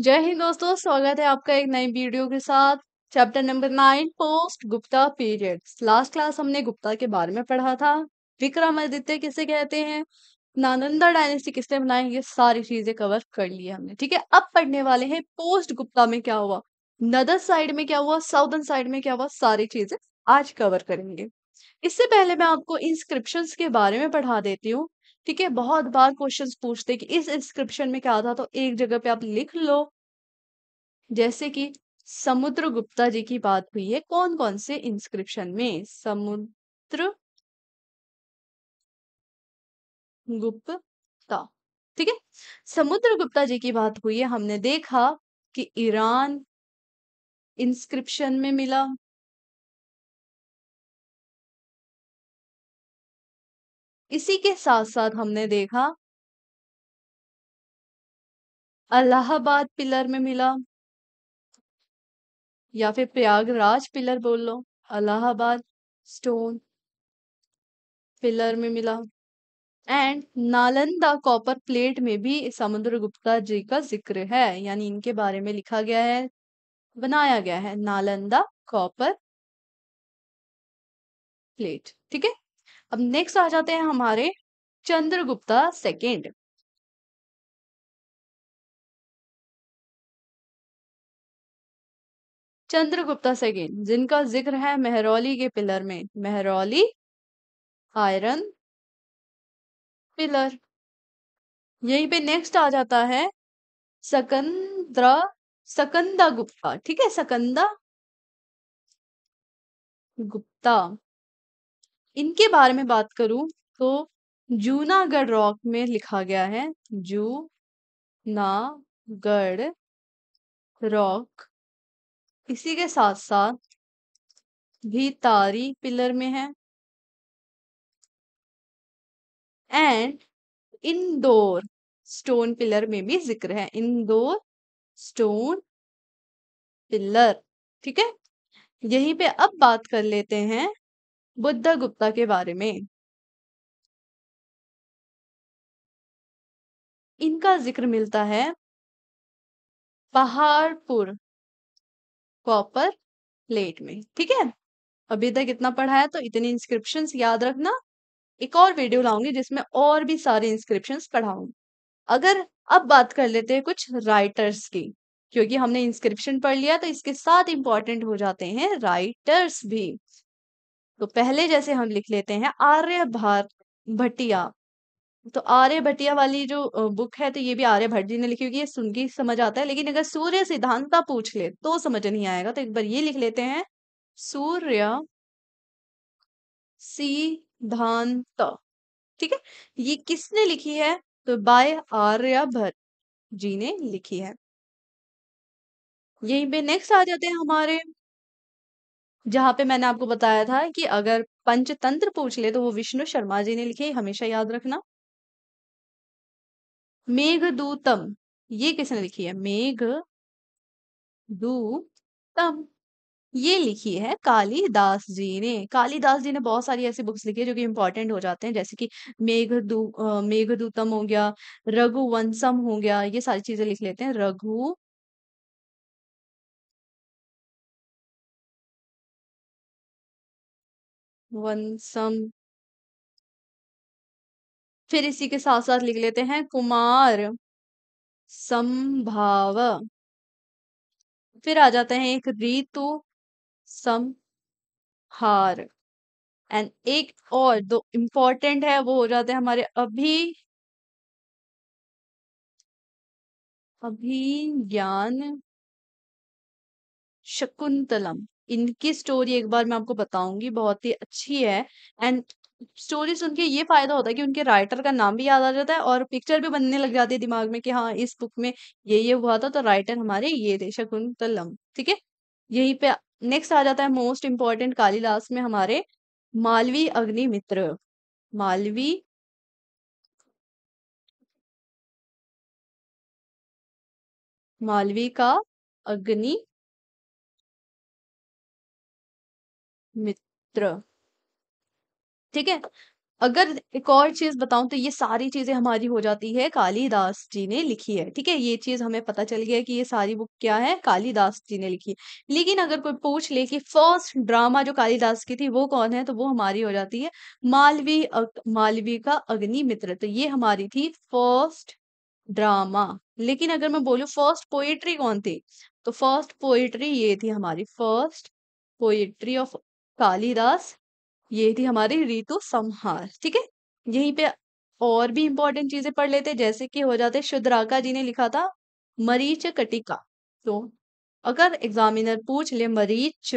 जय हिंद दोस्तों स्वागत है आपका एक नई वीडियो के साथ chapter number nine post Gupta period last class हमने गुप्ता के बारे में पढ़ा था विक्रमादित्य किसे कहते हैं नालंदा डायनेस्टी किसने बनाई ये सारी चीजें कवर कर ली हमने ठीक है अब पढ़ने वाले हैं पोस्ट गुप्ता में क्या हुआ नदर साइड में क्या हुआ साउदर्न साइड में क्या हुआ सारी चीजें आज कवर करेंगे इससे पहले मैं आपको इंस्क्रिप्शन के बारे में पढ़ा देती हूँ ठीक है बहुत बार क्वेश्चन पूछते कि इस इंस्क्रिप्शन में क्या था तो एक जगह पे आप लिख लो जैसे कि समुद्र गुप्ता जी की बात हुई है कौन कौन से इंस्क्रिप्शन में समुद्र गुप्ता ठीक है समुद्र गुप्ता जी की बात हुई है हमने देखा कि ईरान इंस्क्रिप्शन में मिला इसी के साथ साथ हमने देखा अलाहाबाद पिलर में मिला या फिर प्रयागराज पिलर बोल लो अलाहाबाद स्टोन पिलर में मिला एंड नालंदा कॉपर प्लेट में भी समुद्र गुप्ता जी का जिक्र है यानी इनके बारे में लिखा गया है बनाया गया है नालंदा कॉपर प्लेट ठीक है अब नेक्स्ट आ जाते हैं हमारे चंद्रगुप्ता सेकेंड चंद्रगुप्ता सेकेंड जिनका जिक्र है मेहरौली के पिलर में मेहरौली आयरन पिलर यहीं पे नेक्स्ट आ जाता है सकंद्रा सकंदा गुप्ता ठीक है सकंदा गुप्ता इनके बारे में बात करूं तो जूनागढ़ रॉक में लिखा गया है जू गढ़ रॉक इसी के साथ साथ भी तारी पिलर में है एंड इंदौर स्टोन पिलर में भी जिक्र है इंदौर स्टोन पिलर ठीक है यहीं पे अब बात कर लेते हैं बुद्ध गुप्ता के बारे में इनका जिक्र मिलता है पहाड़पुर कॉपर प्लेट में ठीक है अभी तक इतना पढ़ा है तो इतनी इंस्क्रिप्शन याद रखना एक और वीडियो लाऊंगी जिसमें और भी सारे इंस्क्रिप्शन पढ़ाऊंगी अगर अब बात कर लेते हैं कुछ राइटर्स की क्योंकि हमने इंस्क्रिप्शन पढ़ लिया तो इसके साथ इंपॉर्टेंट हो जाते हैं राइटर्स भी तो पहले जैसे हम लिख लेते हैं आर्य भार भटिया तो आर्य भटिया वाली जो बुक है तो ये भी आर्य भट्ट जी ने लिखी हुई है सुन के समझ आता है लेकिन अगर सूर्य सिद्धांता पूछ ले तो समझ नहीं आएगा तो एक बार ये लिख लेते हैं सूर्य सिद्धांत ठीक है ये किसने लिखी है तो बाय भट्ट जी ने लिखी है यहीं पे नेक्स्ट आ जाते हैं हमारे जहाँ पे मैंने आपको बताया था कि अगर पंचतंत्र पूछ ले तो वो विष्णु शर्मा जी ने लिखे हमेशा याद रखना मेघ दूतम ये किसने लिखी है मेघ दूतम ये लिखी है कालीदास जी ने कालीदास जी ने बहुत सारी ऐसी बुक्स लिखी है जो कि इंपॉर्टेंट हो जाते हैं जैसे कि मेघ दू मेघ दूतम हो गया रघुवंशम हो गया ये सारी चीजें लिख लेते हैं रघु वन सम फिर इसी के साथ साथ लिख लेते हैं कुमार संभाव फिर आ जाते हैं एक ऋतु हार एंड एक और दो इंपॉर्टेंट है वो हो जाते हैं हमारे अभी अभिज्ञान शकुंतलम इनकी स्टोरी एक बार मैं आपको बताऊंगी बहुत ही अच्छी है एंड स्टोरी सुन के ये फायदा होता है कि उनके राइटर का नाम भी याद आ जाता है और पिक्चर भी बनने लग जाती है दिमाग में कि हाँ इस बुक में ये ये हुआ था तो राइटर हमारे ये थे शकुंतलम ठीक है यही पे नेक्स्ट आ जाता है मोस्ट इंपॉर्टेंट कालीदास में हमारे मालवी अग्निमित्र मालवी मालवी का अग्नि मित्र ठीक है अगर एक और चीज बताऊं तो ये सारी चीजें हमारी हो जाती है कालीदास जी ने लिखी है ठीक है ये चीज हमें पता चल गया कि ये सारी बुक क्या है कालीदास जी ने लिखी है लेकिन अगर कोई पूछ ले कि फर्स्ट ड्रामा जो कालीदास की थी वो कौन है तो वो हमारी हो जाती है मालवी अग, मालवी का अग्नि मित्र तो ये हमारी थी फर्स्ट ड्रामा लेकिन अगर मैं बोलू फर्स्ट पोएट्री कौन थी तो फर्स्ट पोएट्री ये थी हमारी फर्स्ट पोएट्री ऑफ कालिदास ये थी हमारी ऋतु संहार ठीक है यहीं पे और भी इंपॉर्टेंट चीजें पढ़ लेते जैसे कि हो जाते शुद्राका जी ने लिखा था मरीच कटिका तो अगर एग्जामिनर पूछ ले मरीच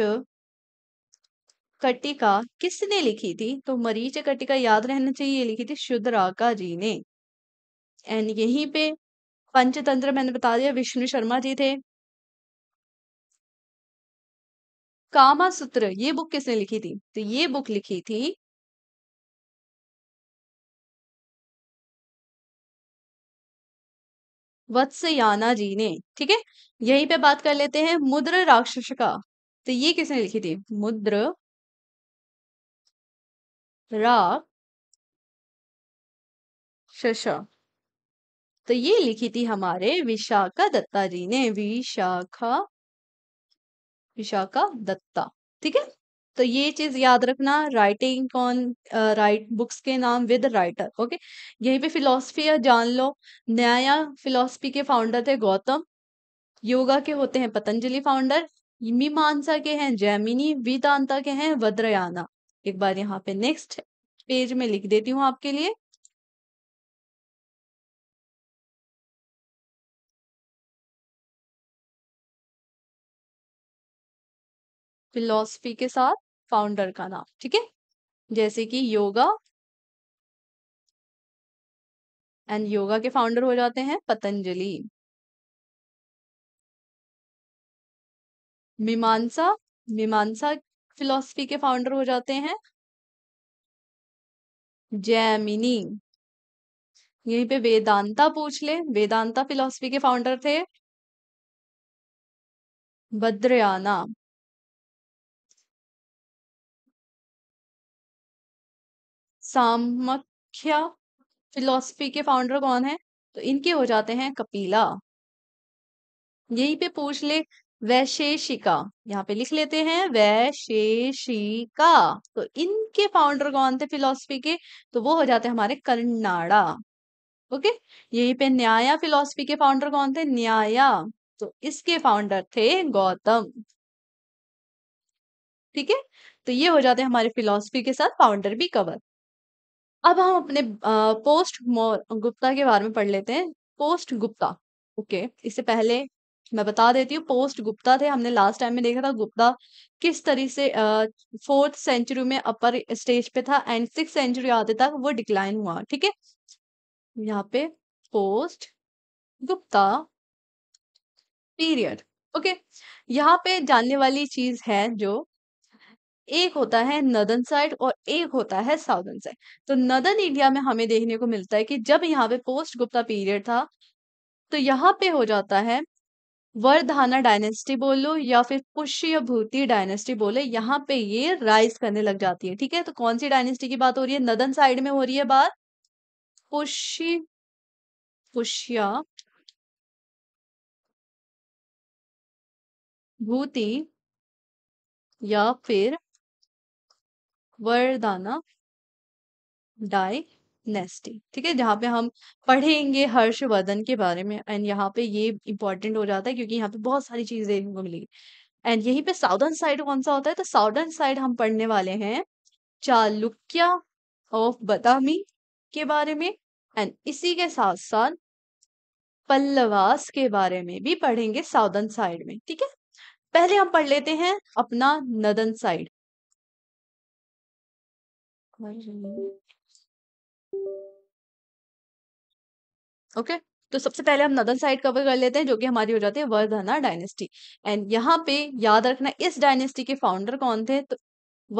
कटिका किसने लिखी थी तो मरीच कटिका याद रहना चाहिए लिखी थी शुद्राका जी ने एंड यहीं पे पंचतंत्र मैंने बता दिया विष्णु शर्मा जी थे कामा सूत्र ये बुक किसने लिखी थी तो ये बुक लिखी थी वत्सयाना जी ने ठीक है यहीं पे बात कर लेते हैं मुद्र राक्षस का तो ये किसने लिखी थी मुद्र रा तो ये लिखी थी हमारे विशाखा दत्ता जी ने विशाखा विशाखा दत्ता ठीक है तो ये चीज याद रखना राइटिंग कौन राइट बुक्स के नाम विद राइटर ओके यही पे फिलोसफी जान लो न्याया फिलोसफी के फाउंडर थे गौतम योगा के होते हैं पतंजलि फाउंडर मीमांसा के हैं जैमिनी वेदांता के हैं वद्रयाना एक बार यहाँ पे नेक्स्ट पेज में लिख देती हूँ आपके लिए फिलोसफी के साथ फाउंडर का नाम ठीक है जैसे कि योगा एंड योगा के फाउंडर हो जाते हैं पतंजलि मीमांसा मीमांसा फिलोसफी के फाउंडर हो जाते हैं जैमिनी यहीं पे वेदांता पूछ ले वेदांता फिलोसफी के फाउंडर थे बद्रयाना सामख्य फिलोसफी के फाउंडर कौन है तो इनके हो जाते हैं कपिला यहीं पे पूछ ले वैशेषिका यहाँ पे लिख लेते हैं वैशेषिका तो इनके फाउंडर कौन थे फिलोसफी के तो वो हो जाते हैं हमारे कर्नाड़ा ओके यहीं पे न्याया फिलोसफी के फाउंडर कौन थे न्याया तो इसके फाउंडर थे गौतम ठीक है तो ये हो जाते हैं हमारे फिलोसफी के साथ फाउंडर भी कवर अब हम अपने पोस्ट गुप्ता के बारे में पढ़ लेते हैं पोस्ट गुप्ता ओके इससे पहले मैं बता देती हूँ पोस्ट गुप्ता थे हमने लास्ट टाइम में देखा था गुप्ता किस तरह से फोर्थ सेंचुरी में अपर स्टेज पे था एंड सिक्स सेंचुरी आते तक वो डिक्लाइन हुआ ठीक है यहाँ पे पोस्ट गुप्ता पीरियड ओके यहाँ पे जानने वाली चीज है जो एक होता है नदन साइड और एक होता है साउदर्न साइड तो नदन इंडिया में हमें देखने को मिलता है कि जब यहाँ पे पोस्ट गुप्ता पीरियड था तो यहाँ पे हो जाता है वरधाना डायनेस्टी बोलो या फिर पुष्यभूति डायनेस्टी बोले यहाँ पे ये राइज करने लग जाती है ठीक है तो कौन सी डायनेस्टी की बात हो रही है नदन साइड में हो रही है बात पुष्य पुष्या भूति या फिर वरदाना डाई नेस्टी ठीक है जहाँ पे हम पढ़ेंगे हर्षवर्धन के बारे में एंड यहाँ पे ये इंपॉर्टेंट हो जाता है क्योंकि यहाँ पे बहुत सारी चीजें देखने को मिलेगी एंड यही पे साउदर्न साइड कौन सा होता है तो साउदर्न साइड हम पढ़ने वाले हैं चालुक्य ऑफ बदामी के बारे में एंड इसी के साथ साथ पल्लवास के बारे में भी पढ़ेंगे साउदर्न साइड में ठीक है पहले हम पढ़ लेते हैं अपना नदन साइड ओके तो सबसे पहले हम नदन साइड कवर कर लेते हैं जो कि हमारी हो जाती है वर्धना डायनेस्टी एंड यहाँ पे याद रखना इस डायनेस्टी के फाउंडर कौन थे तो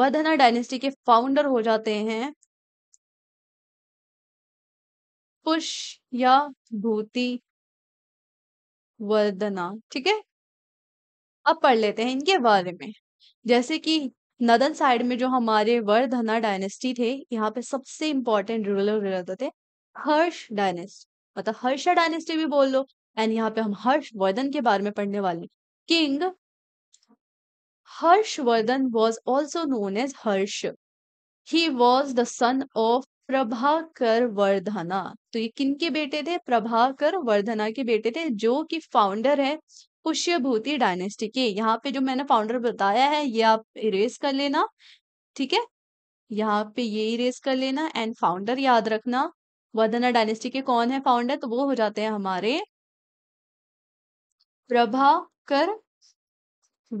वर्धना डायनेस्टी के फाउंडर हो जाते हैं पुष या भूति वर्धना ठीक है अब पढ़ लेते हैं इनके बारे में जैसे कि नदन साइड में जो हमारे वर्धना डायनेस्टी थे यहाँ पे सबसे इंपॉर्टेंट रूलर रहते थे हर्ष डायनेस्टी मतलब हर्षा डायनेस्टी भी बोल लो एंड यहाँ पे हम हर्षवर्धन के बारे में पढ़ने वाले king Harshvardhan was also known as Harsh he was the son of Prabhakar Vardhana तो ये किन के बेटे थे प्रभाकर वर्धना के बेटे थे जो कि फाउंडर है पुष्यभूति डायनेस्टी की यहाँ पे जो मैंने फाउंडर बताया है ये आप इरेज कर लेना ठीक है यहाँ पे ये इरेज कर लेना एंड फाउंडर याद रखना वदना डायनेस्टी के कौन है फाउंडर तो वो हो जाते हैं हमारे प्रभाकर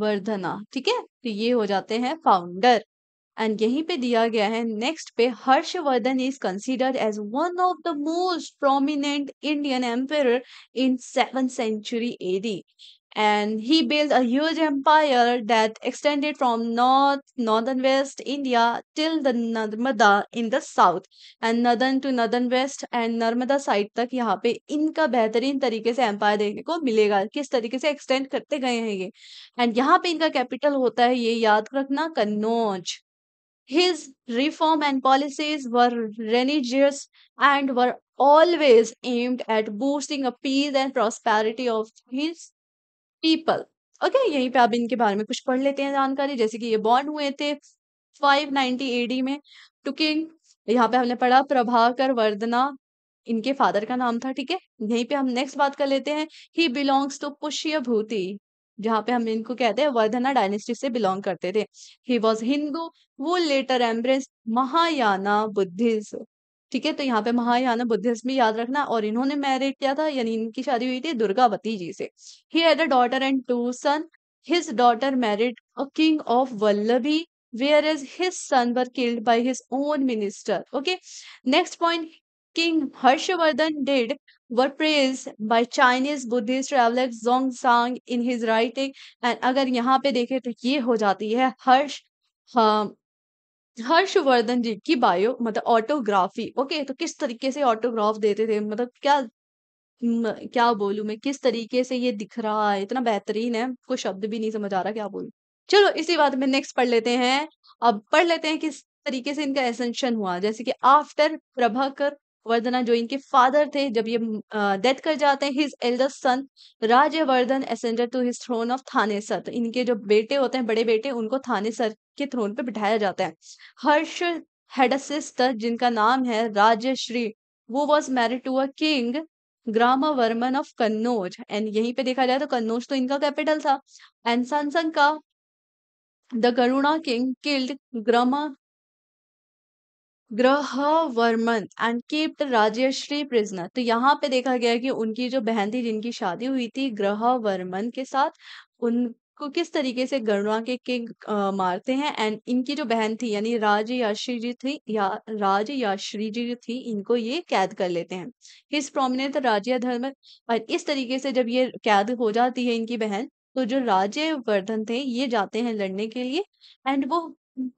वर्धना ठीक है तो ये हो जाते हैं फाउंडर एंड यहीं पे दिया गया है नेक्स्ट पे Harshvardhan is considered as one of the most prominent Indian empire in seven century AD and he built a huge empire that extended from north northern west india till the narmada in the south and northern to northern west and narmada side तक यहाँ पे इनका बेहतरीन तरीके से empire देखने को मिलेगा किस तरीके से extend करते गए हैं ये and यहाँ पे इनका capital होता है ये याद रखना Kannauj His reform and policies were religious and were always aimed at boosting a peace and prosperity of his people. Okay okay, यहीं पे आप इनके बारे में कुछ पढ़ लेते हैं जानकारी जैसे कि ये बॉर्न हुए थे 590 एडी में टू किंग यहाँ पे हमने पढ़ा प्रभाकर वर्धना इनके फादर का नाम था ठीक है यहीं पे हम नेक्स्ट बात कर लेते हैं ही बिलोंग्स टू पुष्य भूति जहाँ पे हम इनको कहते हैं वर्धना डायनेस्टी से बिलोंग करते थे ही वॉज हिंदू वो लेटर एम्ब्रेस महायाना बुद्धिस्ट ठीक है तो यहाँ पे महायाना बुद्धिस्ट भी याद रखना और इन्होंने मैरिड किया था यानी इनकी शादी हुई थी दुर्गावती जी से he had a daughter and two son his daughter married a king of Vallabhi where is his son were killed by his own minister okay next point king Harshvardhan dad were praised by Chinese Buddhist traveler Zhongsang in his writing. And अगर यहाँ पे देखें तो ये हो जाती है हर्ष हाँ, हर्षवर्धन जी की बायो मतलब ऑटोग्राफी ओके तो किस तरीके से ऑटोग्राफ देते थे मतलब क्या क्या बोलू मैं किस तरीके से ये दिख रहा है इतना बेहतरीन है कोई शब्द भी नहीं समझ आ रहा क्या बोलू चलो इसी बात में नेक्स्ट पढ़ लेते हैं अब पढ़ लेते हैं किस तरीके से इनका एसेंशन हुआ जैसे कि आफ्टर प्रभाकर वर्धना जो इनके फादर थे जब ये डेथ कर जाते हैं his eldest son Rajyavardhan ascended to his throne of Thanesar तो इनके जो बेटे होते हैं बड़े बेटे उनको थानेसर के थ्रोन पे बिठाया जाता है हर्ष हैड सिस्टर जिनका नाम है राजश्री वो was married to a king Grahavarman of Kannauj and यहीं पे देखा जाए तो कन्नौज तो इनका कैपिटल था एंड सनसंग का द करुणा king killed Grahavarman and kept Rajshri prisoner तो यहाँ पे देखा गया कि उनकी जो बहन थी जिनकी शादी हुई थी वर्मन के साथ उन को किस तरीके से गणवा के किंग मारते हैं एंड इनकी जो बहन थी यानी राज जी थी या राज जी थी इनको ये कैद कर लेते हैं हिस प्रोमिनेंट राज्य धर्म और इस तरीके से जब ये कैद हो जाती है इनकी बहन तो जो राज्यवर्धन थे ये जाते हैं लड़ने के लिए एंड वो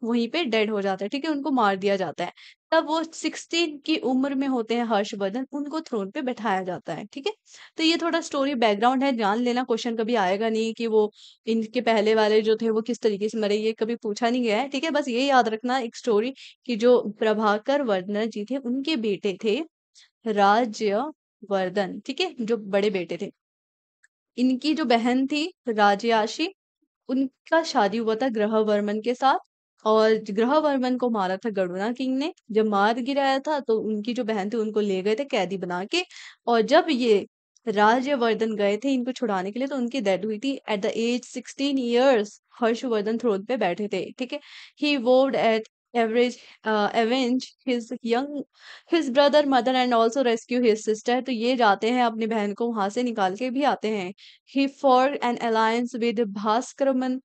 वहीं पे डेड हो जाता है ठीक है उनको मार दिया जाता है तब वो सिक्सटीन की उम्र में होते हैं हर्षवर्धन उनको थ्रोन पे बैठाया जाता है ठीक है तो ये थोड़ा स्टोरी बैकग्राउंड है जान लेना क्वेश्चन कभी आएगा नहीं कि वो इनके पहले वाले जो थे वो किस तरीके से मरे ये कभी पूछा नहीं गया है ठीक है बस ये याद रखना एक स्टोरी की जो प्रभाकर वर्धन जी थे उनके बेटे थे राज्य वर्धन ठीक है जो बड़े बेटे थे इनकी जो बहन थी राजयाशी उनका शादी हुआ था ग्रह वर्मन के साथ और ग्रह वर्मन को मारा था गरुणा किंग ने जब मार गिराया था तो उनकी जो बहन थी उनको ले गए थे कैदी बना के और जब ये राज्यवर्धन गए थे इनको छुड़ाने के लिए तो उनकी डेथ हुई थी at the age sixteen years Harshvardhan throne पे बैठे थे ठीक है he vowed at average avenge his young his brother mother and also rescue his sister तो ये जाते हैं अपनी बहन को वहां से निकाल के भी आते हैं he for an alliance with Bhaskarvarman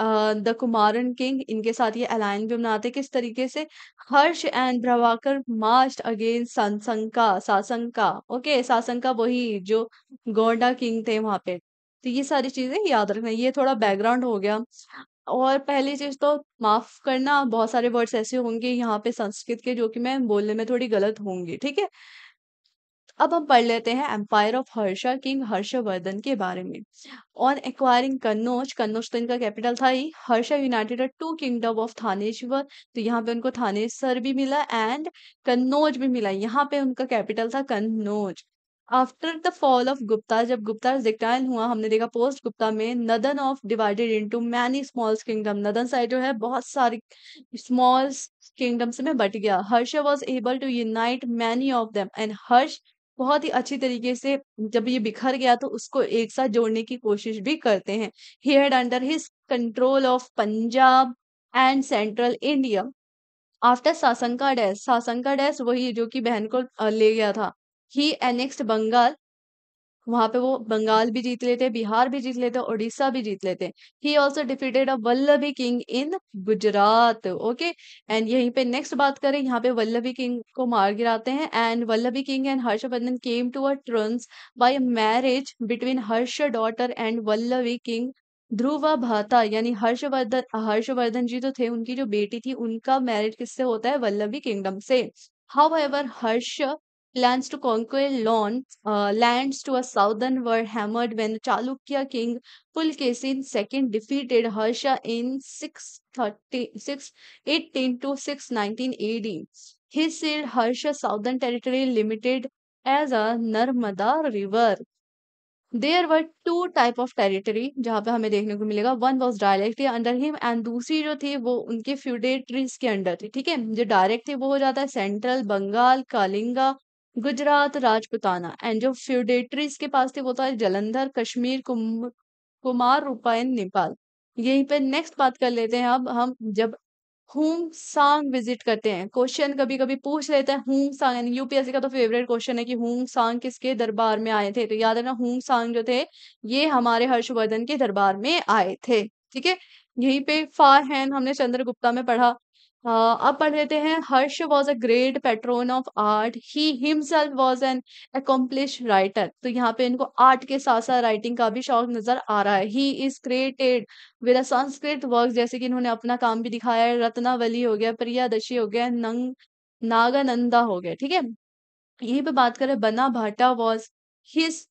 the Kumaran king इनके साथ ये अलायंस भी बनाते किस तरीके से Harsh and Prabhakar marched against Shashanka Shashanka okay Shashanka वही जो गोंडा किंग थे वहां पे तो ये सारी चीजें याद रखना ये थोड़ा बैकग्राउंड हो गया और पहली चीज तो माफ करना बहुत सारे वर्ड्स ऐसे होंगे यहाँ पे संस्कृत के जो कि मैं बोलने में थोड़ी गलत होंगी ठीक है अब हम पढ़ लेते हैं empire of Harsha king Harshvardhan के बारे में ऑन एक्वायरिंग कन्नौज कन्नौज तो इनका कैपिटल था he Harsha united to kingdom of Thaneshwar तो यहाँ पे उनको थानेश्वर भी मिला एंड कन्नौज भी मिला यहाँ पे उनका कैपिटल था Kannauj after the fall of Gupta जब गुप्ता डिक्लाइन हुआ हमने देखा पोस्ट गुप्ता में northern of divided into many small kingdom northern side जो है बहुत सारी स्मॉल किंगडम्स में बट गया हर्ष was able to unite many of them and Harsh बहुत ही अच्छी तरीके से जब ये बिखर गया तो उसको एक साथ जोड़ने की कोशिश भी करते हैं he had under his control of Punjab and central India after Shashanka dies Shashanka dies वही जो कि बहन को ले गया था ही एनेक्स्ट बंगाल वहां पे वो बंगाल भी जीत लेते बिहार भी जीत लेते उड़ीसा भी जीत लेते he also defeated a Vallabhi king in Gujarat okay and यहीं पे नेक्स्ट बात करें यहाँ पे वल्लभी किंग को मार गिराते हैं and Vallabhi king and Harshvardhan came to a truce by marriage between Harsh daughter and Vallabhi king Dhruva Bhatta यानी हर्षवर्धन हर्षवर्धन जी तो थे उनकी जो बेटी थी उनका मैरिज किससे होता है वल्लभी किंगडम से however Harsh plans to conquer lawn, uh, lands to a southern were hammered when the Chalukya king Pulkesin II defeated Harsha in 618 to 619 AD. He sealed Harsha southern territory limited as a Narmada river. There were two type of territory जहां पे हमें देखने को मिलेगा one was directly under him and दूसरी जो थी वो उनके फ्यूडेटरीज के अंडर थी ठीक है जो डायरेक्ट थी वो हो जाता है सेंट्रल बंगाल कालिंगा गुजरात राजपुताना एंड जो फ्यूडेटरीज के पास थे वो था तो जलंधर कश्मीर कुम, कुमार रूपायन नेपाल यहीं पे नेक्स्ट बात कर लेते हैं अब हम जब हुम सांग विजिट करते हैं क्वेश्चन कभी कभी पूछ लेते हैं हुम सांग यानी यूपीएससी का तो फेवरेट क्वेश्चन है कि हुम सांग किसके दरबार में आए थे तो याद रखना हुम सांग जो थे ये हमारे हर्षवर्धन के दरबार में आए थे ठीक है यहीं पे फार हैन हमने चंद्रगुप्ता में पढ़ा हाँ, अब पढ़ लेते हैं Harsha was a great patron of art he himself was an accomplish writer तो यहाँ पे इनको आर्ट के साथ साथ राइटिंग का भी शौक नजर आ रहा है he is created with Sanskrit work जैसे कि इन्होंने अपना काम भी दिखाया है रत्नावली हो गया प्रियादशी हो गया नंग नागानंदा हो गया ठीक है यही पे बात करें बना भाटा वॉज हिज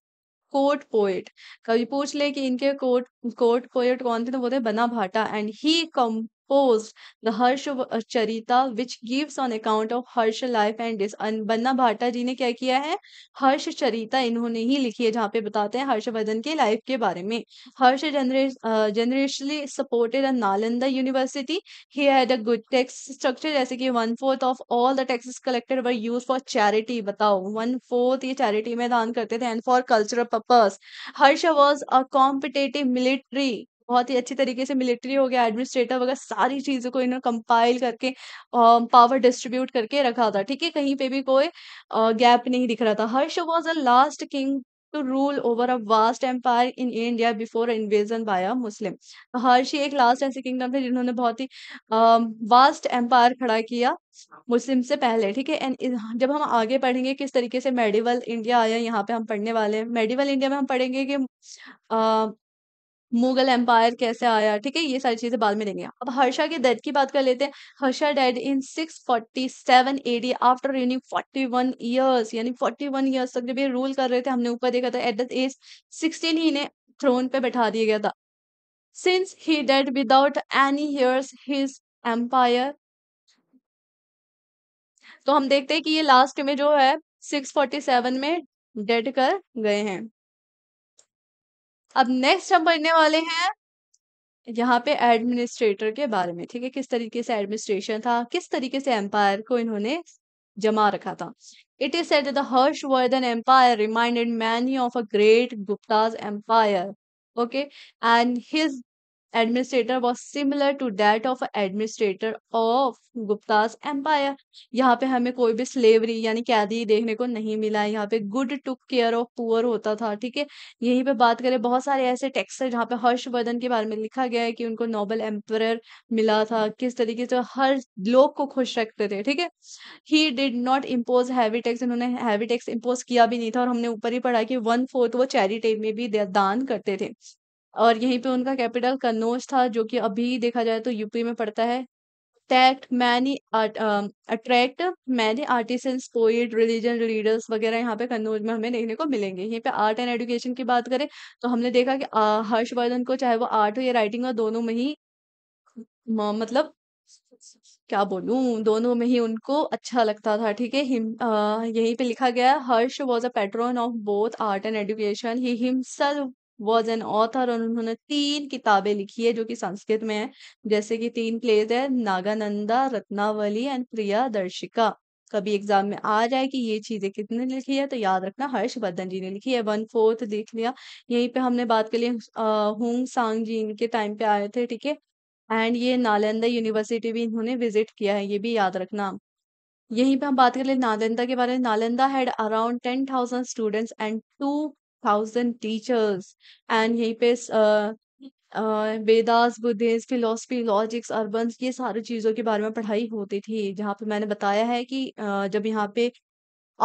कोर्ट पोएट कभी पूछ ले कि इनके कोर्ट कोर्ट पोएट कौन थे तो बोलते Bana Bhatta and he come hosts the Harsha uh, which gives on account of Harsha life and this Bana Bhatta ji ने क्या किया है हर्ष चरिता इन्होंने ही लिखी है जहाँ पे बताते हैं हर्षवर्धन के लाइफ के बारे में Harsha generously supported a Nalanda University he had a good tax structure जैसे कि one fourth of all the taxes collected were use for charity बताओ वन फोर्थ ये चैरिटी में दान करते थे and for cultural purpose Harsha was a competitive military बहुत ही अच्छी तरीके से मिलिट्री हो गया एडमिनिस्ट्रेटर वगैरह सारी चीज़ों को इन्होंने कंपाइल करके पावर डिस्ट्रीब्यूट करके रखा था ठीक है कहीं पे भी कोई गैप नहीं दिख रहा था Harsha was a last king to rule over a vast empire in India before invasion by a Muslim Harsha एक लास्ट ऐसे किंगडम थे जिन्होंने बहुत ही वास्ट एम्पायर खड़ा किया मुस्लिम से पहले ठीक है एंड जब हम आगे पढ़ेंगे किस तरीके से मेडिवल इंडिया आया यहाँ पे हम पढ़ने वाले हैं मेडिवल इंडिया में हम पढ़ेंगे कि मुगल एम्पायर कैसे आया ठीक है ये सारी चीजें बाद में देंगे अब हर्षा के डेथ की बात कर लेते हैं Harsha died in 647 AD after forty 41 years यानी 41 इयर्स तक जब ये रूल कर रहे थे हमने ऊपर देखा था एट द एज 16 ही ने थ्रोन पे बैठा दिया गया था since he died without any heirs his empire तो हम देखते हैं कि ये लास्ट में जो है सिक्स में डेड कर गए हैं अब नेक्स्ट हम पढ़ने वाले हैं यहाँ पे एडमिनिस्ट्रेटर के बारे में ठीक है किस तरीके से एडमिनिस्ट्रेशन था किस तरीके से एम्पायर को इन्होंने जमा रखा था it is said the Vardhan empire reminded many of a great Guptas empire okay and his administrator was similar to that of administrator of Guptas empire यहाँ पे हमें कोई भी स्लेवरी यानी कैदी देखने को नहीं मिला यहाँ पे good took care of poor होता था ठीक है यहीं पे बात करें बहुत सारे ऐसे टेक्स्ट है जहाँ पे हर्षवर्धन के बारे में लिखा गया है कि उनको नोबल एम्पर मिला था किस तरीके से हर लोग को खुश रखते थे ठीक है he did not impose heavy tax इन्होंने हैवी टैक्स इम्पोज किया भी नहीं था और हमने ऊपर ही पढ़ा कि वन फोर्थ वो चैरिटी में भी दान करते थे और यहीं पे उनका कैपिटल कन्नौज था जो कि अभी देखा जाए तो यूपी में पड़ता है tact many attract many artist poet religion leaders वगैरह यहाँ पे कन्नौज में हमें देखने को मिलेंगे यहीं पे आर्ट एंड एडुकेशन की बात करें तो हमने देखा कि हर्षवर्धन को चाहे वो आर्ट हो या राइटिंग हो दोनों में ही मतलब क्या बोलू दोनों में ही उनको अच्छा लगता था ठीक है यहीं पे लिखा गया हर्ष was a patron of both art and education he himself was an author और उन्होंने तीन किताबें लिखी है जो कि संस्कृत में है जैसे कि तीन प्लेज है नागानंदा रत्नावली एंड प्रिया दर्शिका कभी एग्जाम में आ जाए कि ये चीजें कितने लिखी है तो याद रखना हर्षवर्धन जी ने लिखी है वन फोर्थ देख लिया यहीं पे हमने बात कर ली हुंग सांग जी इनके टाइम पे आए थे ठीक है एंड ये नालंदा यूनिवर्सिटी भी इन्होंने विजिट किया है ये भी याद रखना यहीं पे हम बात कर ले नालंदा के बारे में Nalanda had around ten thousand students and two thousand teachers and यहीं पे Vedas Buddhism philosophy logics urban ये सारी चीज़ों के बारे में पढ़ाई होती थी जहाँ पे मैंने बताया है कि जब यहाँ पे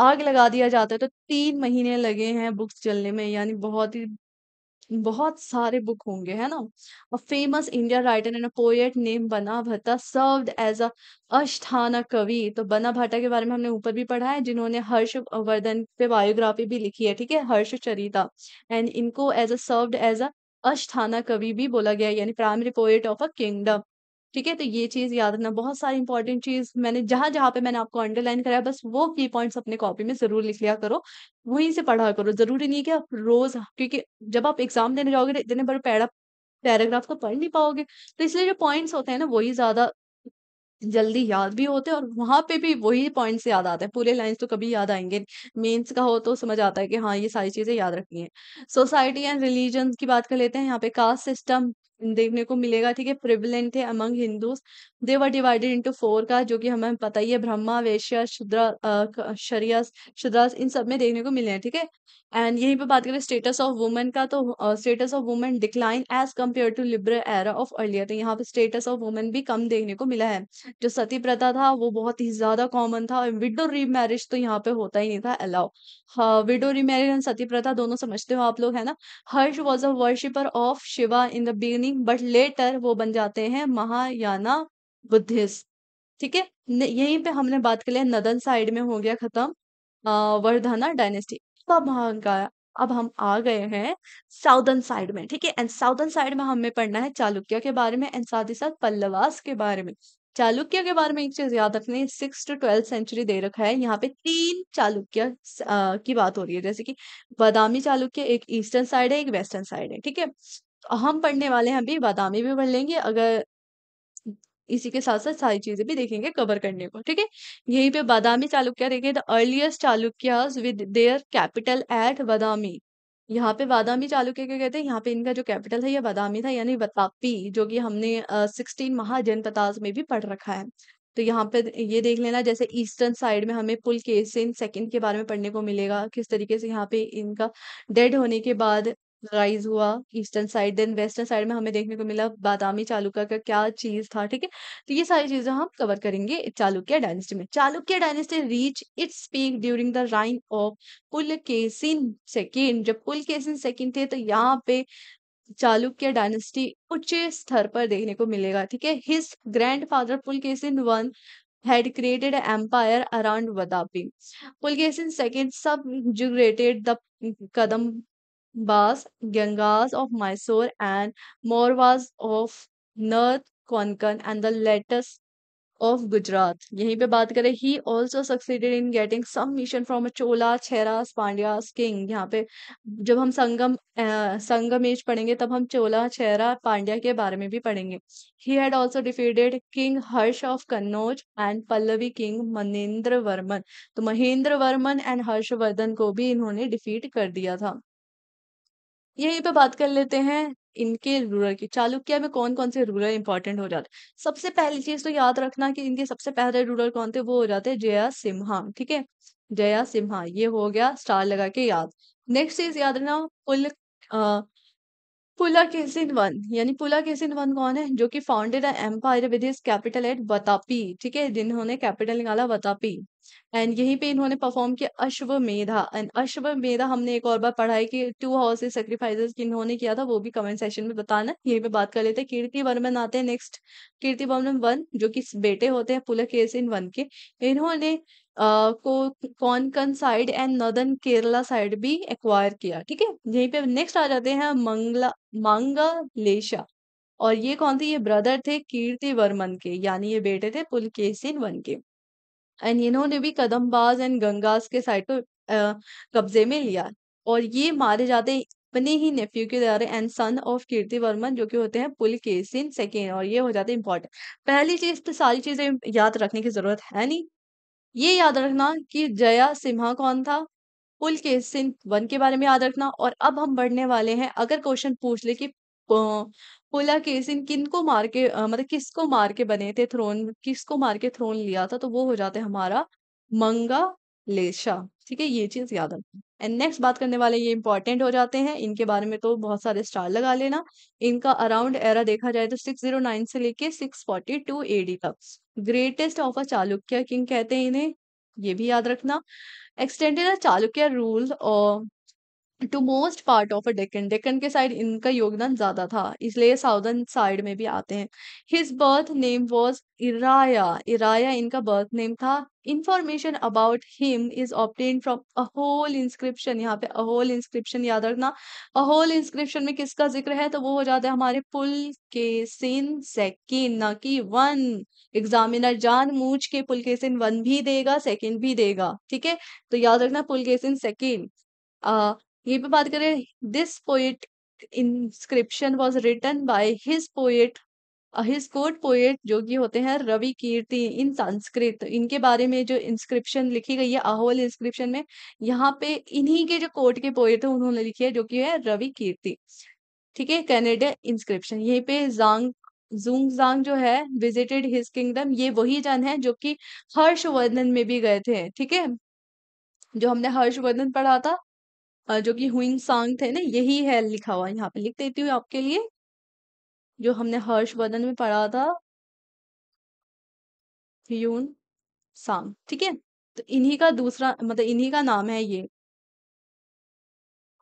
आग लगा दिया जाता है तो तीन महीने लगे हैं बुक्स चलने में यानी बहुत ही बहुत सारे बुक होंगे है ना a famous Indian writer and a poet name Bana Bhatta serve as a asthana कवि तो बना भट्टा के बारे में हमने ऊपर भी पढ़ा है जिन्होंने हर्षवर्धन पे बायोग्राफी भी लिखी है ठीक है हर्ष चरिता एंड इनको as a served as a asthana kavi भी बोला गया यानी primary poet of a kingdom ठीक है तो ये चीज याद रखना बहुत सारी इंपॉर्टेंट चीज मैंने जहां जहां पे मैंने आपको अंडरलाइन कराया बस वो की पॉइंट्स अपने कॉपी में जरूर लिख लिया करो वहीं से पढ़ा करो जरूरी नहीं है कि आप रोज क्योंकि जब आप एग्जाम देने जाओगे इतने बड़े पैरा पैराग्राफ तो पढ़ नहीं पाओगे तो इसलिए जो पॉइंट्स होते हैं ना वही ज्यादा जल्दी याद भी होते हैं और वहां पे भी वही पॉइंट्स याद आते हैं पूरे लाइंस तो कभी याद आएंगे मेंस का हो तो समझ आता है कि हाँ ये सारी चीजें याद रखनी है सोसाइटी एंड रिलीजन की बात कर लेते हैं यहाँ पे कास्ट सिस्टम देखने को मिलेगा ठीक है प्रिविलेंट थे among Hindus were divided into four का जो कि हमें पता ही है ब्रह्मा वेश्या शुद्रा शुद्रास इन सब में देखने को मिले हैं ठीक है एंड यहीं पे बात करें स्टेटस ऑफ वुमेन का तो status of women decline as compare to लिबर एरा ऑफ अर्लियर तो यहाँ पे स्टेटस ऑफ वुमेन भी कम देखने को मिला है जो सती प्रथा था वो बहुत ही ज्यादा कॉमन था और विडो रीमैरिज तो यहाँ पे होता ही नहीं था allow widow marriage and sati प्रथा दोनों समझते हो आप लोग है ना Harsha was a worshipper of Shiva in the beginning but later वो बन जाते हैं महायाना बुद्धिस्ट ठीक है यहीं पे हमने बात कर लिया नदन साइड में हो गया खत्म वर्धना डायनेस्टी अब हम अब हम आ गए हैं साउदर्न साइड में ठीक है एंड साउदर्न साइड में हमें पढ़ना है चालुक्य के बारे में एंड साथ ही साथ पल्लवास के बारे में चालुक्य के बारे में एक चीज याद रखनी है सिक्स टू ट्वेल्थ सेंचुरी दे रखा है यहाँ पे तीन चालुक्य की बात हो रही है जैसे कि बादामी चालुक्य एक ईस्टर्न साइड है एक वेस्टर्न साइड है ठीक है हम पढ़ने वाले हैं अभी बादामी भी पढ़ लेंगे अगर इसी के साथ साथ सारी चीजें भी देखेंगे कवर करने को ठीक है यहीं पे बादामी चालुक्य देखें the earliest Chalukyas with their capital at Badami यहाँ पे बादामी चालुक्य क्या कहते हैं यहाँ पे इनका जो कैपिटल है यह बादामी था यानी बतापी जो कि हमने सिक्सटीन महाजनपताज में भी पढ़ रखा है तो यहाँ पे ये देख लेना जैसे ईस्टर्न साइड में हमें पुल केसिन सेकंड के बारे में पढ़ने को मिलेगा किस तरीके से यहाँ पे इनका डेड होने के बाद राइज हुआ eastern side then western side में हमें देखने को मिला बादामी चालुका का क्या चीज था ठीक है तो ये सारी चीजें हम कवर करेंगे चालुक्य डायनेस्टी में Chalukya dynasty reach its peak during the reign of Pulakeshin second जब पुलकेसिन सेकेंड थे तो यहाँ पे चालुक्य डायनेस्टी उच्च स्तर पर देखने को मिलेगा ठीक है his grandfather Pulakeshin one had created an empire around Vadapi. Pulkesin II subjugated the Kadam बास Gangas of Mysore, and Mauryas of north Konkan and the Latas of Gujarat यहीं पे बात करें he also succeeded in getting some mission from Chola Cheras Pandyas king यहाँ पे जब हम संगम आ, संगम as पढ़ेंगे तब हम चोला छेरा पांड्या के बारे में भी पढ़ेंगे he had also defeated king Harsha of Kannauj and Pallava king Mahendra Varman तो महेंद्र वर्मन एंड हर्षवर्धन को भी इन्होंने डिफीट कर दिया था यहीं पे बात कर लेते हैं इनके रूलर की चालुक्य में कौन कौन से रूलर इंपॉर्टेंट हो जाते सबसे पहली चीज तो याद रखना कि इनके सबसे पहले रूलर कौन थे वो हो जाते हैं जया सिम्हा ठीक है जया सिम्हा ये हो गया स्टार लगा के याद नेक्स्ट चीज याद रखना पुल पुला केसिन वन यानी पुला केसिन वन कौन है जो कि founded empire with his capital at Vatapi ठीक है जिन्होंने कैपिटल निकाला वतापी एंड यहीं पे इन्होंने परफॉर्म किया अश्वमेधा एंड अश्वमेधा हमने एक और बार पढ़ा है कि टू हॉर्सेस सेक्रीफाइसेस इन्होंने किया था वो भी कमेंट सेशन में बताना यहीं पे बात कर लेते हैं कीर्ति वर्मन आते हैं नेक्स्ट कीर्ति वर्मन वन जो कि बेटे होते हैं पुलक इन वन के इन्होंने Uh, को side and northern Kerala side भी एक्वायर किया ठीक है यहीं पे नेक्स्ट आ जाते हैं मंगला मांगलेशा और ये कौन थे ये ब्रदर थे कीर्ति वर्मन के यानी ये बेटे थे पुल केसिन वन के एंड इन्होंने भी कदमबाज एंड गंगास के साइड को कब्जे में लिया और ये मारे जाते अपने ही नेफ्यू के द्वारा and son of Kirti Varman जो कि होते हैं पुल के सिन सेकेंड और ये हो जाते हैं इंपॉर्टेंट पहली चीज तो सारी चीजें याद रखने की जरूरत है नहीं ये याद रखना कि जया सिम्हा कौन था पुल के सिंह वन के बारे में याद रखना और अब हम बढ़ने वाले हैं अगर क्वेश्चन पूछ ले कि पोला केसिन को मार के मतलब किसको मार के बने थे थ्रोन किसको मार के थ्रोन लिया था तो वो हो जाते हमारा मंगा लेशा ठीक है ये चीज याद रखना एंड नेक्स्ट बात करने वाले ये इंपॉर्टेंट हो जाते हैं इनके बारे में तो बहुत सारे स्टार लगा लेना इनका अराउंड एरा देखा जाए तो सिक्स जीरो नाइन से लेके सिक्स फोर्टी टू एडी तक greatest of a Chalukya king कहते हैं इन्हें ये भी याद रखना एक्सटेंडेड चालुक्य रूल और to most part of a Deccan Deccan के साइड इनका योगदान ज्यादा था इसलिए साउदर्न साइड में भी आते हैं his birth name was Ereya Ereya इनका बर्थ नेम था information about him is obtained from Aihole inscription यहाँ पे अ होल इंस्क्रिप्शन याद रखना अ होल इंस्क्रिप्शन में किसका जिक्र है तो वो हो जाता है हमारे पुल के सिन सेकेंड ना कि वन एग्जामिनर जान मूझ के पुल के सिन वन भी देगा सेकेंड भी देगा ठीक है तो याद रखना पुल के सिन सेकेंड ये पे बात करें this poet inscription was written by his poet his court poet जो कि होते हैं रवि कीर्ति इन संस्कृत इनके बारे में जो इंस्क्रिप्शन लिखी गई है आहोल इंस्क्रिप्शन में यहाँ पे इन्हीं के जो कोर्ट के पोएट है उन्होंने लिखी है जो कि है रवि कीर्ति ठीक है कैनेडा इंस्क्रिप्शन यहीं पे जांग जूंग जांग जो है विजिटेड हिज किंगडम ये वही जन है जो कि हर्षवर्धन में भी गए थे ठीक है जो हमने हर्षवर्धन पढ़ा था जो कि हुइंग सांग थे ना यही है लिखा हुआ यहाँ पे लिख देती हूँ आपके लिए जो हमने हर्षवर्धन में पढ़ा था ह्यून सांग ठीक है तो इन्हीं का दूसरा मतलब इन्हीं का नाम है ये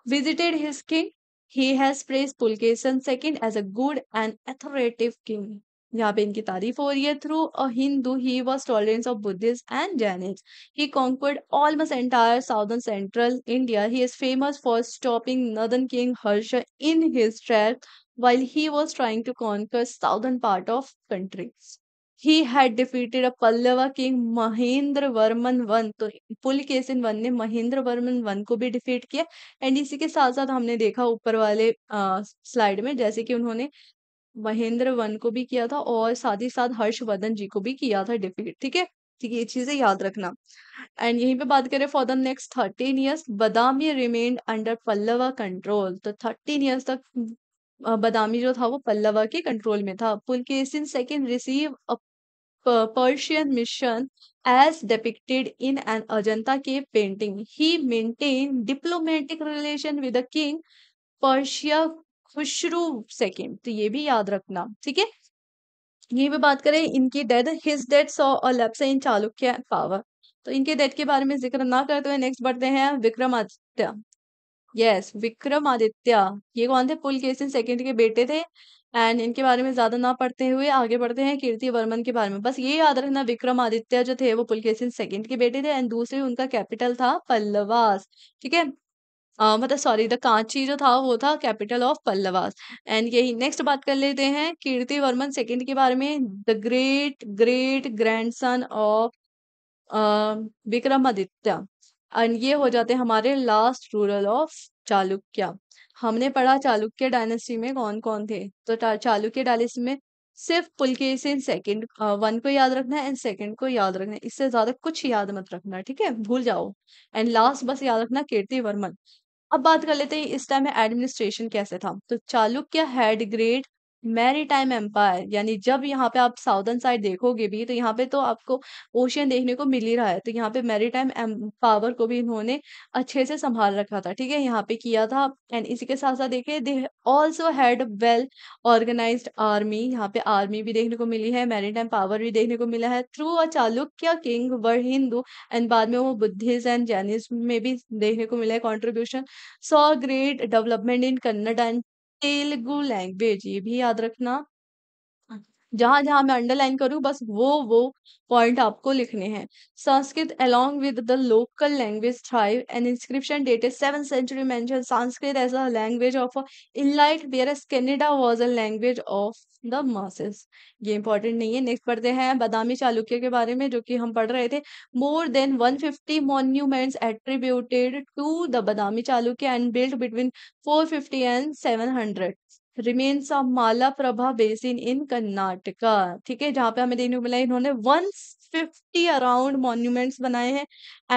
visited his king he has praised Pulakeshin second as a good and authoritative king यहाँ पे इनकी तारीफ हो रही है through a Hindu he was tolerance of Buddhist and Jainist he conquered almost entire southern central India he is famous for stopping northern king Harsha in his track while he was trying to conquer southern part of country he had defeated a pallava king mahendra Varman one तो पुल Pulakeshin one ने Mahendra Varman one को भी defeat किया and इसी के साथ साथ हमने देखा ऊपर वाले स्लाइड में जैसे कि उन्होंने महेंद्र वन को भी किया था और साथ ही साथ हर्षवर्धन जी को भी किया था डिफीट ठीक है ठीक तो है ये चीजें याद रखना एंड यहीं पे बात करें for the next thirteen years Badami remain under Pallava control तो थर्टीन ईयर्स तक बदामी जो था वो पल्लवा के कंट्रोल में था Pulakeshin second receive a Persian mission as depicted in an Ajanta के painting he maintain diplomatic relation with the king Persia Khusrau second तो ये भी याद रखना ठीक है ये भी बात करें इनकी डेथ हिज डेथ सो और लैप्स इन चालुक्य पावर तो इनके डेथ के बारे में जिक्र ना करते हुए नेक्स्ट बढ़ते हैं विक्रमादित्य यस विक्रमादित्य ये कौन थे पुल केसिन सेकंड के बेटे थे एंड इनके बारे में ज्यादा ना पढ़ते हुए आगे बढ़ते हैं कीर्ति वर्मन के बारे में बस ये याद रखना विक्रमादित्य जो थे वो पुलकेसिन सेकंड के बेटे थे एंड दूसरे उनका कैपिटल था पल्लवास ठीक है अ, मतलब सॉरी द कांची जो था वो था कैपिटल ऑफ पल्लवास एंड यही नेक्स्ट बात कर लेते हैं कीर्ति वर्मन सेकेंड के बारे में the great great grandson of Vikramaditya and ये हो जाते हैं हमारे लास्ट रूरल ऑफ चालुक्य हमने पढ़ा चालुक्य डायनेस्टी में कौन कौन थे तो चालुक्य डायनेस्टी में सिर्फ पुलकेसिन सेकंड वन को याद रखना है एंड सेकंड को याद रखना है इससे ज्यादा कुछ याद मत रखना ठीक है भूल जाओ एंड लास्ट बस याद रखना कीर्ति वर्मन अब बात कर लेते हैं इस टाइम में एडमिनिस्ट्रेशन कैसे था तो Chalukya had great maritime empire यानी जब यहाँ पे आप साउदर्न साइड देखोगे भी तो यहाँ पे तो आपको ओशियन देखने को मिल ही रहा है तो यहाँ पे मैरी टाइम पावर को भी इन्होंने अच्छे से संभाल रखा था ठीक है यहाँ पे किया था एंड इसी के साथ साथ देखिए they also had well organise army यहाँ पे आर्मी भी देखने को मिली है मैरी टाइम पावर भी देखने को मिला है through a Chalukya king were Hindu and बाद में वो बुद्धिज एंड जैनिज्म में भी देखने को मिला है contribution saw great development in Kannada and Telugu language ये भी याद रखना जहां जहां मैं अंडरलाइन करूं बस वो वो पॉइंट आपको लिखने हैं Sanskrit along with the local language thrive and inscription dated seven century mention Sanskrit as a language of elite whereas Kannada was a language of the masses ये इंपॉर्टेंट नहीं है नेक्स्ट पढ़ते हैं बदामी चालुक्य के बारे में जो कि हम पढ़ रहे थे more than one fifty monument attributed to the Badami Chalukya and build between four fifty and seven hundred of Malaprabha basin in Karnataka ठीक है जहां पे हमें देखने को मिला इन्होंने वन फिफ्टी अराउंड मॉन्यूमेंट्स बनाए हैं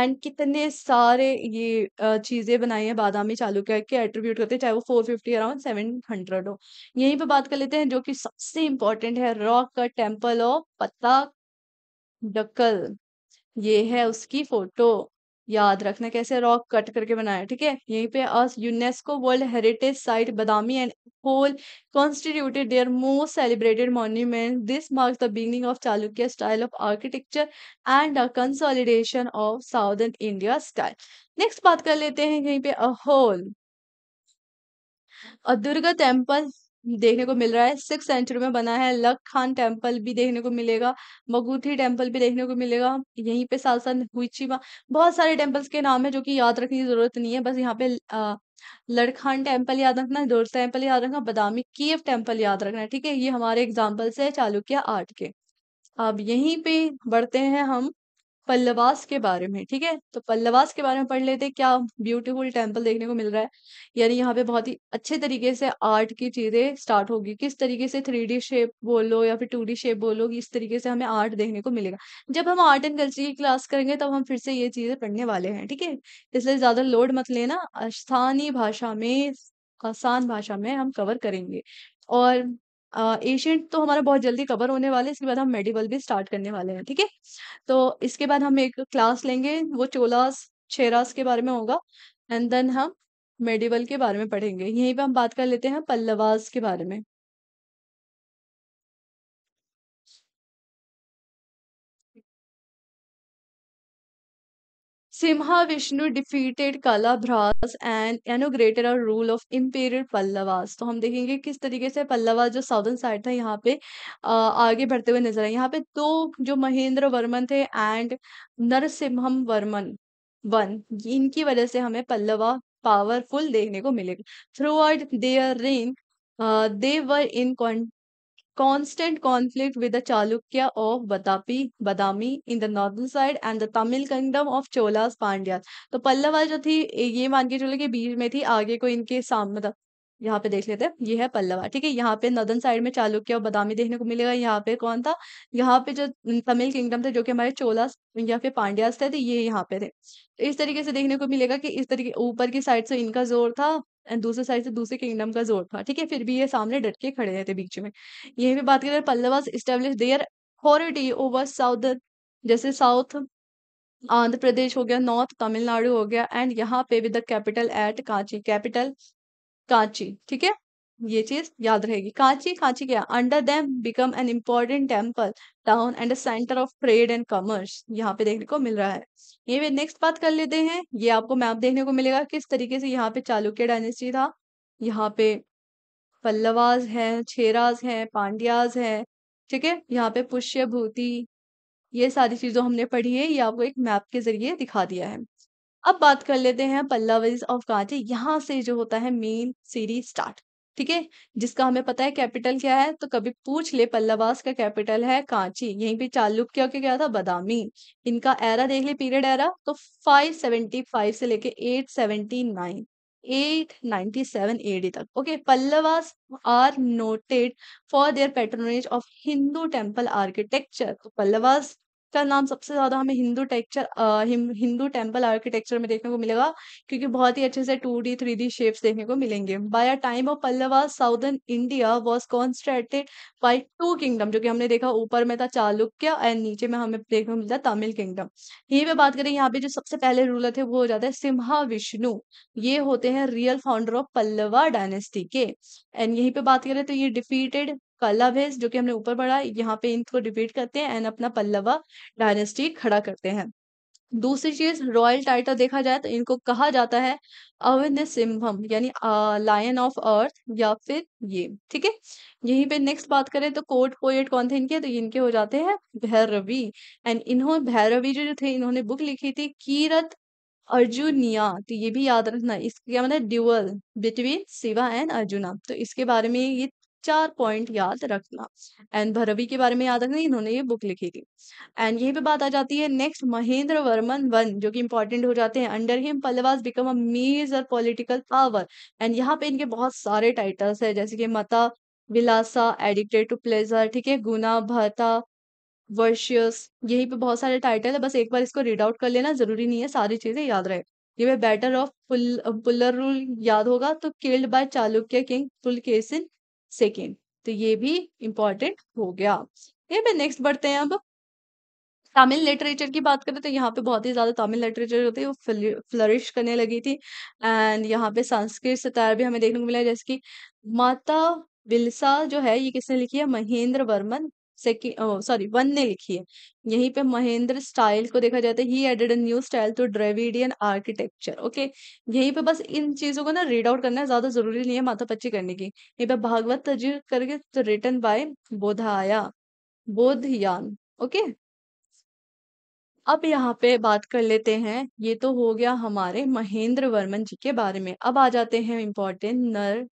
एंड कितने सारे ये चीज़ें बनाई हैं बादामी चालू के एट्रीब्यूट करते हैं चाहे वो four fifty around seven hundred हो यहीं पे बात कर लेते हैं जो कि सबसे इंपॉर्टेंट है रॉक का टेम्पल ऑफ पता डकल ये है उसकी फोटो याद रखना कैसे रॉक कट करके बनाया ठीक है यहीं पे as UNESCO world heritage site Badami and Aihole constituted their most celebrated monument this marks the beginning of Chalukya style of architecture and a consolidation of southern India style next बात कर लेते हैं यहीं पे Aihole a Durga temple देखने को मिल रहा है सिक्स सेंचुरी में बना है लक खान टेम्पल भी देखने को मिलेगा मगूथी टेम्पल भी देखने को मिलेगा यहीं पे सालसन हुईचीमा बहुत सारे टेम्पल्स के नाम है जो कि याद रखने की जरूरत नहीं है बस यहाँ पे लड़खान टेम्पल याद रखना डोर टेम्पल याद रखना बदामी कीव टेम्पल याद रखना ठीक है ये हमारे एग्जाम्पल्स है चालुक्य आर्ट के अब यहीं पे बढ़ते हैं हम पल्लवास के बारे में ठीक है तो पल्लवास के बारे में पढ़ लेते क्या ब्यूटीफुल टेम्पल देखने को मिल रहा है यानी यहाँ पे बहुत ही अच्छे तरीके से आर्ट की चीजें स्टार्ट होगी किस तरीके से थ्री डी शेप बोलो या फिर टू डी शेप बोलो इस तरीके से हमें आर्ट देखने को मिलेगा जब हम आर्ट एंड कल्चर की क्लास करेंगे तब हम फिर से ये चीजें पढ़ने वाले हैं ठीक है इसलिए ज्यादा लोड मत लेना स्थानीय भाषा में आसान भाषा में हम कवर करेंगे और एशियंट तो हमारा बहुत जल्दी कवर होने वाले इसके बाद हम मेडिवल भी स्टार्ट करने वाले हैं ठीक है तो इसके बाद हम एक क्लास लेंगे वो चोलास छेरास के बारे में होगा एंड देन हम मेडिवल के बारे में पढ़ेंगे यहीं पे हम बात कर लेते हैं पल्लवास के बारे में Simha Vishnu defeated Kalabhras and inaugurated a rule of imperial Pallavas. तो हम देखेंगे किस तरीके से पल्लवा जो साउदर्न साइड था यहाँ पे आगे बढ़ते हुए नजर आए यहाँ पे दो तो जो महेंद्र वर्मन थे एंड नरसिम्हम वर्मन वन इनकी वजह से हमें पल्लवा पावरफुल देखने को मिलेगा throughout their reign they were in constant conflict with the Chalukya of Batapi, Badami in the northern side and the Tamil kingdom of Cholas Pandyas. तो पल्लवा जो थी ये मान के चलो कि बीच में थी आगे को इनके सामने मतलब यहाँ पे देख लेते हैं ये है पल्लवा ठीक है यहाँ पे नदन साइड में चालुक्य और बदामी देखने को मिलेगा यहाँ पे कौन था यहाँ पे जो तमिल किंगडम थे जो कि हमारे चोला या फिर पांड्यास थे तो ये यहाँ पे थे तो इस तरीके से देखने को मिलेगा कि इस तरीके ऊपर की साइड से इनका जोर था एंड दूसरे साइड से दूसरे किंगडम का जोर था ठीक है फिर भी ये सामने डट के खड़े रहते बीच में यही भी बात करें Pallavas establish their authority over south जैसे साउथ आंध्र प्रदेश हो गया नॉर्थ तमिलनाडु हो गया एंड यहाँ पे with the capital at Kanchi capital Kanchi ठीक है ये चीज याद रहेगी कांची कांची क्या under them become an important temple town and centre of trade and commerce यहाँ पे देखने को मिल रहा है ये भी नेक्स्ट बात कर लेते हैं ये आपको मैप देखने को मिलेगा किस तरीके से यहाँ पे चालुक्य डायनेस्टी था यहाँ पे पल्लवाज है छेराज है पांड्याज है ठीक है यहाँ पे पुष्यभूति ये सारी चीजों हमने पढ़ी है ये आपको एक मैप के जरिए दिखा दिया है अब बात कर लेते हैं पल्लवीज ऑफ कांचे यहाँ से जो होता है मेन सीरीज स्टार्ट ठीक है जिसका हमें पता है कैपिटल क्या है तो कभी पूछ ले पल्लवास का कैपिटल है कांची यहीं पे चालुक क्या क्या था बदामी इनका एरा देख ले पीरियड एरा तो 575 से लेके 879 897 एडी तक okay Pallavas are noted for their patronage of Hindu temple architecture तो पल्लवास का नाम सबसे ज्यादा हमें हिंदू टेक्चर हिंदू टेम्पल आर्किटेक्चर में देखने को मिलेगा क्योंकि बहुत ही अच्छे से two D three D shapes देखने को मिलेंगे by a time of Pallava southern India was concentrated by two kingdom जो कि हमने देखा ऊपर में था चालुक्य एंड नीचे में हमें देखने को मिलता तमिल किंगडम ये पे बात करें यहाँ पे जो सबसे पहले रूलर थे वो हो जाता है सिम्हा विष्णु ये होते हैं real founder of Pallava dynasty के एंड यहीं पे बात करें तो ये डिफीटेड कल्लव है जो कि हमने ऊपर पढ़ा यहाँ पे इनको रिपीट करते हैं एंड अपना पल्लवा डायनेस्टी खड़ा करते हैं दूसरी चीज रॉयल टाइटल देखा जाए तो इनको कहा जाता है अवन सिंहम यानी लायन ऑफ अर्थ या फिर ये ठीक है यहीं पे नेक्स्ट बात करें तो कोर्ट पोएट कौन थे इनके तो इनके हो जाते हैं भैरवी एंड इन्होंने भैरवी जो थे इन्होंने बुक लिखी थी कीरत अर्जुनिया तो ये भी याद रखना इसका क्या मतलब duel between Shiva and Arjuna तो इसके बारे में ये चार पॉइंट याद रखना एंड भरवी के बारे में याद रखना इन्होंने ये बुक लिखी थी एंड यही पे बात आ जाती है नेक्स्ट महेंद्र वर्मन वन जो कि इंपॉर्टेंट हो जाते हैं under him Pallavas become a major political power and यहाँ पे इनके बहुत सारे टाइटल्स है जैसे कि मता विलासा एडिक्टेड टू प्लेजर ठीक है गुना भता वर्शियस यही पे बहुत सारे टाइटल है बस एक बार इसको रीड आउट कर लेना जरूरी नहीं है सारी चीजें याद रहे ये बैटर ऑफ पुल पुलर रूल याद होगा तो killed by Chalukya king Pulakeshin second तो ये भी इम्पोर्टेंट हो गया ये पे नेक्स्ट बढ़ते हैं अब तमिल लिटरेचर की बात करें तो यहाँ पे बहुत ही ज़्यादा तमिल लिटरेचर होती है वो फ्लरिश करने लगी थी एंड यहाँ पे संस्कृत सितार भी हमें देखने को मिला जैसे कि माता विलसा जो है ये किसने लिखी है महेंद्र वर्मन सॉरी वन ने लिखी है यहीं पे महेंद्र स्टाइल को देखा जाता है he added new style to Dravidian architecture okay यहीं पे बस इन चीजों को ना रीड आउट करना ज्यादा जरूरी नहीं है माता पच्ची करने की यहीं पे भागवत तजी करके तो रिटर्न बाय बोधाया बोधयान ओके अब यहाँ पे बात कर लेते हैं ये तो हो गया हमारे महेंद्र वर्मन जी के बारे में अब आ जाते हैं इम्पोर्टेंट नर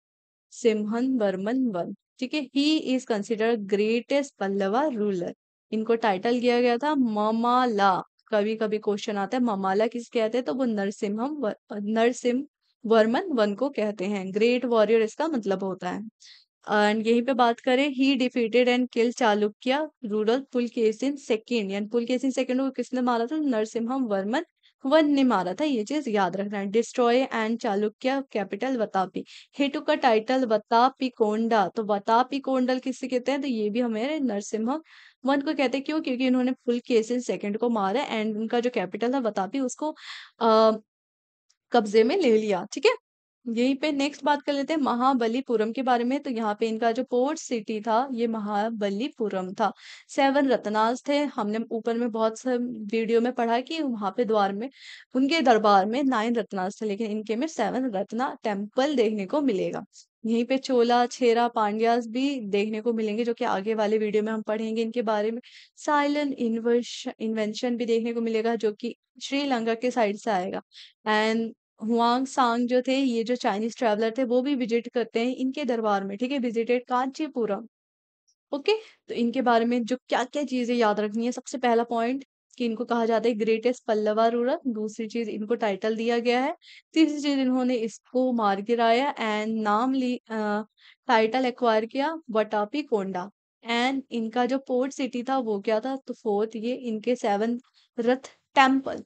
सिमहन वर्मन वन ठीक है he is consider greatest Pallava ruler इनको टाइटल दिया गया था ममाला कभी कभी क्वेश्चन आता है ममाला किस कहते हैं तो वो नरसिम्हम नरसिम वर्मन वन को कहते हैं ग्रेट वॉरियर इसका मतलब होता है एंड यहीं पे बात करें he defeated and kill Chalukya ruler Pulakeshin second यानी पुलकेसिन सेकेंड को किसने मारा था नरसिम्हम वर्मन वन ने मारा था ये चीज याद रखना है destroy and Chalukya capital Vatapi हेटू का टाइटल वतापी कोंडा तो वतापी कोंडल किससे कहते हैं तो ये भी हमारे नरसिम्हा वन को कहते हैं क्यों क्योंकि इन्होंने फुल केस इन सेकंड को मारा एंड उनका जो कैपिटल था वतापी उसको अः कब्जे में ले लिया ठीक है यहीं पे नेक्स्ट बात कर लेते हैं महाबलीपुरम के बारे में तो यहाँ पे इनका जो पोर्ट सिटी था ये महाबलीपुरम था सेवन रत्नाज थे हमने ऊपर में बहुत से वीडियो में पढ़ा कि वहां पे द्वार में उनके दरबार में नाइन रत्नाज थे लेकिन इनके में सेवन रत्ना टेम्पल देखने को मिलेगा यहीं पे चोला छेरा पांड्यास भी देखने को मिलेंगे जो कि आगे वाले वीडियो में हम पढ़ेंगे इनके बारे में साइलेंट इन्वेंशन भी देखने को मिलेगा जो कि श्रीलंका के साइड से आएगा एंड हुआंग सांग जो थे ये जो चाइनीज ट्रेवलर थे वो भी विजिट करते हैं इनके दरबार में ठीक है विजिटेड कांचीपुरम ओके तो इनके बारे में जो क्या क्या चीजें याद रखनी है सबसे पहला पॉइंट कि इनको कहा जाता है ग्रेटेस्ट पल्लवा रूरल दूसरी चीज इनको टाइटल दिया गया है तीसरी चीज इन्होंने इसको मार गिराया एंड नाम ली आ, टाइटल एक्वायर किया वटापी कोंडा एंड इनका जो पोर्ट सिटी था वो क्या था तो फोर्थ ये इनके सेवन रथ टेम्पल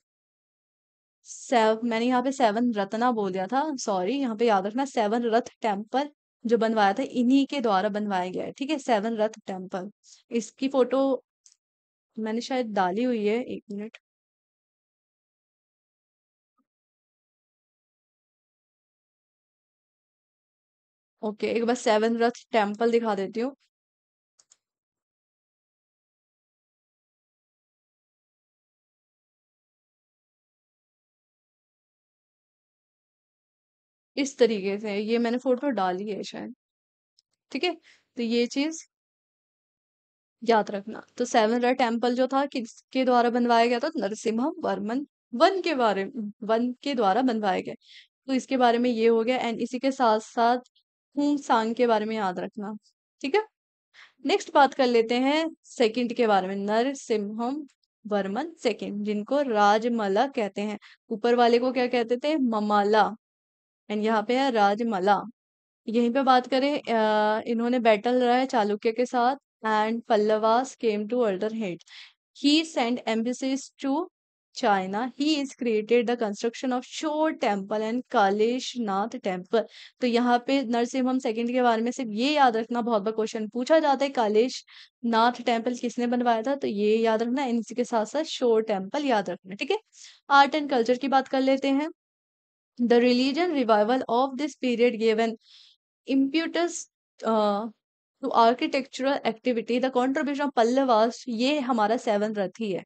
सेव मैंने यहाँ पे सेवन रत्ना बोल दिया था सॉरी यहाँ पे याद रखना सेवन रथ टेम्पल जो बनवाया था इन्हीं के द्वारा बनवाया गया है ठीक है सेवन रथ टेम्पल इसकी फोटो मैंने शायद डाली हुई है एक मिनट ओके एक बार सेवन रथ टेम्पल दिखा देती हूँ इस तरीके से ये मैंने फोटो डाली है शायद ठीक है तो ये चीज याद रखना तो सेवन टेम्पल जो था किसके द्वारा बनवाया गया था नरसिम्हा वर्मन वन के बारे में वन के द्वारा बनवाया गया तो इसके बारे में ये हो गया एंड इसी के साथ साथ हूम सांग के बारे में याद रखना ठीक है नेक्स्ट बात कर लेते हैं सेकंड के बारे में नरसिम्हम वर्मन सेकंड जिनको राजमला कहते हैं ऊपर वाले को क्या कहते थे ममाला एंड यहाँ पे है राजमला यहीं पे बात करें आ, इन्होंने बैटल रहा है चालुक्य के साथ एंड पल्लवास केम टू अल्टर हेट he send embassies to China he is created the construction of shore temple and Kailashnath temple तो यहाँ पे नरसिम्हम सेकंड के बारे में सिर्फ ये याद रखना बहुत बड़ा क्वेश्चन पूछा जाता है कालेश नाथ टेम्पल किसने बनवाया था तो ये याद रखना इनके साथ साथ शोर टेम्पल याद रखना ठीक है आर्ट एंड कल्चर की बात कर लेते हैं The religion revival of this period gave an impetus uh, to architectural activity. The contribution of Pallavas, ye hamara seven rath ही है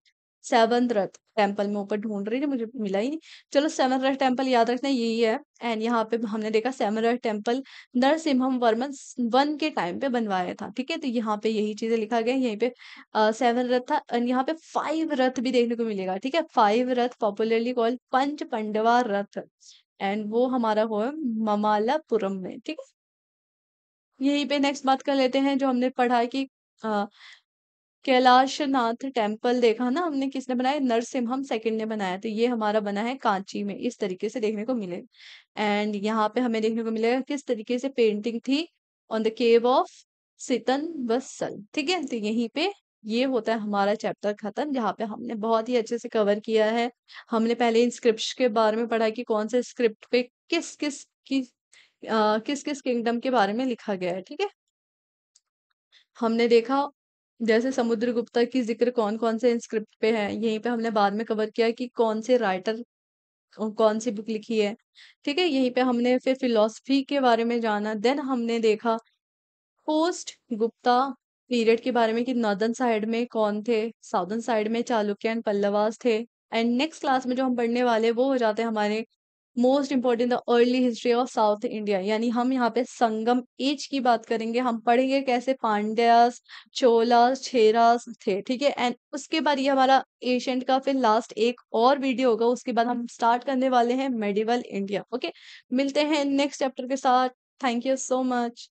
सेवन रथ टेम्पल में ऊपर ढूंढ रही थी मुझे मिला ही नहीं चलो सेवन रथ टेम्पल याद रखना यही है एंड यहाँ पे हमने देखा seven rath temple Narasimha Varman one के टाइम पे बनवाया था ठीक है तो यहाँ पे यही चीजें लिखा गया यहीं पे सेवन रथ था एंड यहाँ पे फाइव रथ भी देखने को मिलेगा ठीक है फाइव रथ पॉपुलरली कॉल्ड पंच पंडवा रथ एंड वो हमारा हो ममालापुरम में ठीक है यहीं पे नेक्स्ट बात कर लेते हैं जो हमने पढ़ा कि कैलाशनाथ टेम्पल देखा ना हमने किसने बनाया नरसिम्हा हम सेकंड ने बनाया तो ये हमारा बना है कांची में इस तरीके से देखने को मिले एंड यहाँ पे हमें देखने को मिलेगा किस तरीके से पेंटिंग थी on the cave of Sittanavasal ठीक है तो यहीं पे ये होता है हमारा चैप्टर खत्म जहाँ पे हमने बहुत ही अच्छे से कवर किया है हमने पहले इंस्क्रिप्ट के बारे में पढ़ा कि कौन से स्क्रिप्ट पे किस किस की किस किस किंगडम के बारे में लिखा गया है ठीक है हमने देखा जैसे समुद्र गुप्ता की ज़िक्र कौन-कौन से स्क्रिप्ट पे है, यहीं पे हमने बाद में कवर किया कि कौन से राइटर कौन सी बुक लिखी है, ठीक है? यहीं पे हमने फिर फिलोसफी के बारे में जाना, देन हमने देखा पोस्ट गुप्ता पीरियड के बारे में कि नॉर्दर्न साइड में कौन थे, साउदर्न साइड में चालुक्य एंड पल्लवास थे एंड नेक्स्ट क्लास में जो हम पढ़ने वाले वो हो जाते हैं हमारे most important the early history of south India यानी हम यहाँ पे संगम एज की बात करेंगे हम पढ़ेंगे कैसे पांड्यास चोलास छेरास थे ठीक है एंड उसके बाद ये हमारा एशियंट का फिर लास्ट एक और वीडियो होगा उसके बाद हम स्टार्ट करने वाले हैं मेडिवल इंडिया ओके मिलते हैं नेक्स्ट चैप्टर के साथ थैंक यू सो मच